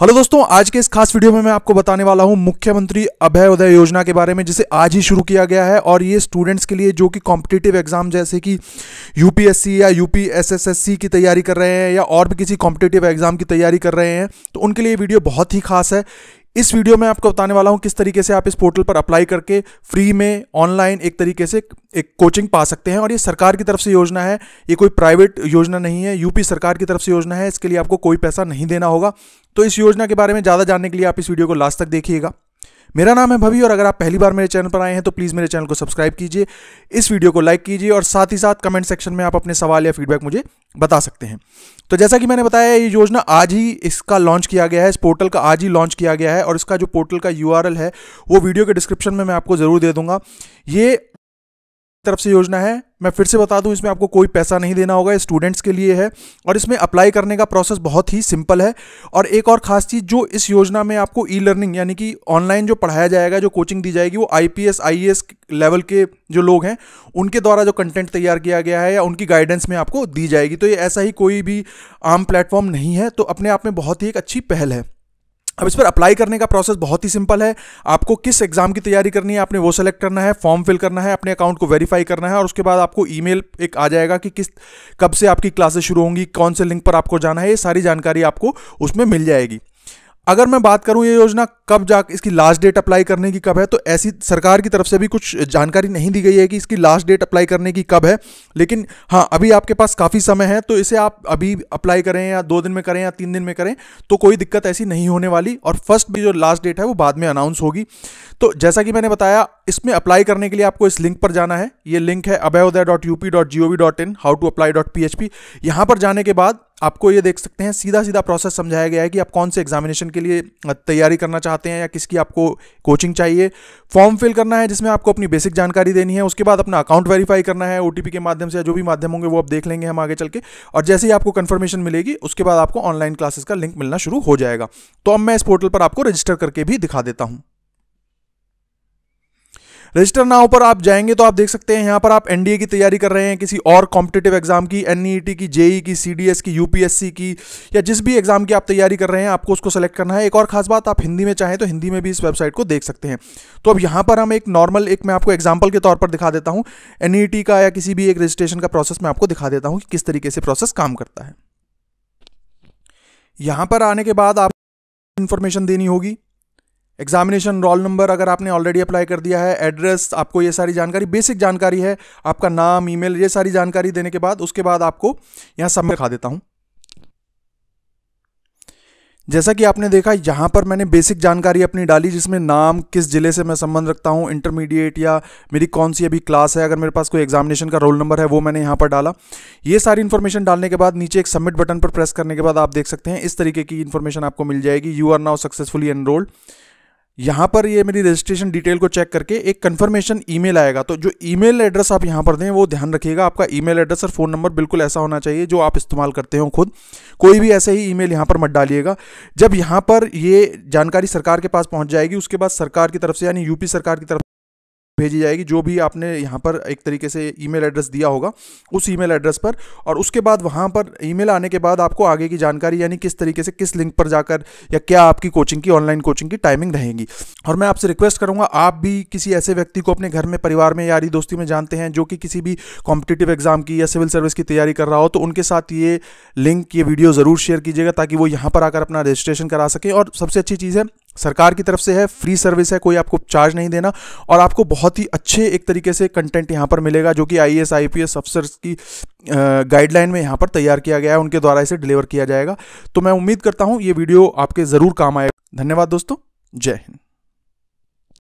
hello दोस्तों आज के इस खास वीडियो में मैं आपको बताने वाला हूं मुख्यमंत्री अभय उदय योजना के बारे में जिसे आज ही शुरू किया गया है और ये स्टूडेंट्स के लिए जो कि कॉम्पिटिटिव एग्जाम जैसे कि यूपीएससी या यूपीएसएसएससी की तैयारी कर रहे हैं या और भी किसी कॉम्पिटिटिव एग्जाम की तैयारी कर रहे हैं तो उनके लिए वीडियो बहुत ही खास है इस वीडियो में आपको बताने वाला हूं किस तरीके से आप इस पोर्टल पर अप्लाई करके फ्री में ऑनलाइन एक तरीके से एक कोचिंग पा सकते हैं और ये सरकार की तरफ से योजना है ये कोई प्राइवेट योजना नहीं है यूपी सरकार की तरफ से योजना है इसके लिए आपको कोई पैसा नहीं देना होगा तो इस योजना के बारे में ज़्यादा जानने के लिए आप इस वीडियो को लास्ट तक देखिएगा मेरा नाम है भवी और अगर आप पहली बार मेरे चैनल पर आए हैं तो प्लीज़ मेरे चैनल को सब्सक्राइब कीजिए इस वीडियो को लाइक कीजिए और साथ ही साथ कमेंट सेक्शन में आप अपने सवाल या फीडबैक मुझे बता सकते हैं तो जैसा कि मैंने बताया ये योजना आज ही इसका लॉन्च किया गया है इस पोर्टल का आज ही लॉन्च किया गया है और इसका जो पोर्टल का यू है वो वीडियो के डिस्क्रिप्शन में मैं आपको ज़रूर दे दूंगा ये तरफ से योजना है मैं फिर से बता दूं इसमें आपको कोई पैसा नहीं देना होगा स्टूडेंट्स के लिए है और इसमें अप्लाई करने का प्रोसेस बहुत ही सिंपल है और एक और खास चीज़ जो इस योजना में आपको ई लर्निंग यानी कि ऑनलाइन जो पढ़ाया जाएगा जो कोचिंग दी जाएगी वो आई पी लेवल के जो लोग हैं उनके द्वारा जो कंटेंट तैयार किया गया है या उनकी गाइडेंस में आपको दी जाएगी तो ये ऐसा ही कोई भी आम प्लेटफॉर्म नहीं है तो अपने आप में बहुत ही एक अच्छी पहल है अब इस पर अप्लाई करने का प्रोसेस बहुत ही सिंपल है आपको किस एग्जाम की तैयारी करनी है आपने वो सेलेक्ट करना है फॉर्म फिल करना है अपने अकाउंट को वेरीफाई करना है और उसके बाद आपको ईमेल एक आ जाएगा कि किस कब से आपकी क्लासेस शुरू होंगी कौन से लिंक पर आपको जाना है ये सारी जानकारी आपको उसमें मिल जाएगी अगर मैं बात करूं ये योजना कब जा इसकी लास्ट डेट अप्लाई करने की कब है तो ऐसी सरकार की तरफ से भी कुछ जानकारी नहीं दी गई है कि इसकी लास्ट डेट अप्लाई करने की कब है लेकिन हाँ अभी आपके पास काफ़ी समय है तो इसे आप अभी अप्लाई करें या दो दिन में करें या तीन दिन में करें तो कोई दिक्कत ऐसी नहीं होने वाली और फर्स्ट भी जो लास्ट डेट है वो बाद में अनाउंस होगी तो जैसा कि मैंने बताया इसमें अप्लाई करने के लिए आपको इस लिंक पर जाना है ये लिंक है Abhyuday dot U P dot G O V dot in how to apply dot P H P यहाँ पर जाने के बाद आपको ये देख सकते हैं सीधा सीधा प्रोसेस समझाया गया है कि आप कौन से एग्जामिनेशन के लिए तैयारी करना चाहते हैं या किसकी आपको कोचिंग चाहिए फॉर्म फिल करना है जिसमें आपको अपनी बेसिक जानकारी देनी है उसके बाद अपना अकाउंट वेरीफाई करना है ओ के माध्यम से या जो भी माध्यम होंगे वो आप देख लेंगे हम आगे चल के और जैसे ही आपको कन्फर्मेशन मिलेगी उसके बाद आपको ऑनलाइन क्लासेस का लिंक मिलना शुरू हो जाएगा तो अब मैं इस पोर्टल पर आपको रजिस्टर करके भी दिखा देता हूँ रजिस्टर नाउ पर आप जाएंगे तो आप देख सकते हैं यहाँ पर आप एनडीए की तैयारी कर रहे हैं किसी और कॉम्पिटेटिव एग्जाम की एनईटी e e की जेई e की सीडीएस की यूपीएससी की या जिस भी एग्जाम की आप तैयारी कर रहे हैं आपको उसको सेलेक्ट करना है एक और खास बात आप हिंदी में चाहें तो हिंदी में भी इस वेबसाइट को देख सकते हैं तो अब यहाँ पर हम एक नॉर्मल एक मैं आपको एग्जाम्पल के तौर पर दिखा देता हूँ एन का या किसी भी एक रजिस्ट्रेशन का प्रोसेस मैं आपको दिखा देता हूँ कि किस तरीके से प्रोसेस काम करता है यहाँ पर आने के बाद आप इन्फॉर्मेशन देनी होगी एग्जामिनेशन रोल नंबर अगर आपने ऑलरेडी अप्लाई कर दिया है एड्रेस आपको ये सारी जानकारी बेसिक जानकारी है आपका नाम ईमेल ये सारी जानकारी देने के बाद उसके बाद आपको यहाँ सब दिखा देता हूँ जैसा कि आपने देखा यहाँ पर मैंने बेसिक जानकारी अपनी डाली जिसमें नाम किस ज़िले से मैं संबंध रखता हूँ इंटरमीडिएट या मेरी कौन सी अभी क्लास है अगर मेरे पास कोई एग्जामिनेशन का रोल नंबर है वो मैंने यहाँ पर डाला ये सारी इन्फॉर्मेशन डालने के बाद नीचे एक सबमिट बटन पर प्रेस करने के बाद आप देख सकते हैं इस तरीके की इन्फॉर्मेशन आपको मिल जाएगी you are now successfully enrolled यहाँ पर ये मेरी रजिस्ट्रेशन डिटेल को चेक करके एक कंफर्मेशन ईमेल आएगा तो जो ईमेल एड्रेस आप यहाँ पर दें वो ध्यान रखिएगा आपका ईमेल एड्रेस और फ़ोन नंबर बिल्कुल ऐसा होना चाहिए जो आप इस्तेमाल करते हो खुद कोई भी ऐसे ही ईमेल यहाँ पर मत डालिएगा जब यहाँ पर ये जानकारी सरकार के पास पहुँच जाएगी उसके बाद सरकार की तरफ से यानी यूपी सरकार की तरफ भेजी जाएगी जो भी आपने यहाँ पर एक तरीके से ईमेल एड्रेस दिया होगा उस ईमेल एड्रेस पर और उसके बाद वहाँ पर ईमेल आने के बाद आपको आगे की जानकारी यानी किस तरीके से किस लिंक पर जाकर या क्या आपकी कोचिंग की ऑनलाइन कोचिंग की टाइमिंग रहेगी और मैं आपसे रिक्वेस्ट करूँगा आप भी किसी ऐसे व्यक्ति को अपने घर में परिवार में यारी दोस्ती में जानते हैं जो कि किसी भी कॉम्पिटेटिव एग्जाम की या सिविल सर्विस की तैयारी कर रहा हो तो उनके साथ ये लिंक ये वीडियो ज़रूर शेयर कीजिएगा ताकि वो यहाँ पर आकर अपना रजिस्ट्रेशन करा सकें और सबसे अच्छी चीज़ है सरकार की तरफ से है फ्री सर्विस है कोई आपको चार्ज नहीं देना और आपको बहुत ही अच्छे एक तरीके से कंटेंट यहाँ पर मिलेगा जो कि I S I P S अफसर्स की गाइडलाइन में यहाँ पर तैयार किया गया है उनके द्वारा इसे डिलीवर किया जाएगा तो मैं उम्मीद करता हूँ ये वीडियो आपके ज़रूर काम आएगा धन्यवाद दोस्तों जय हिंद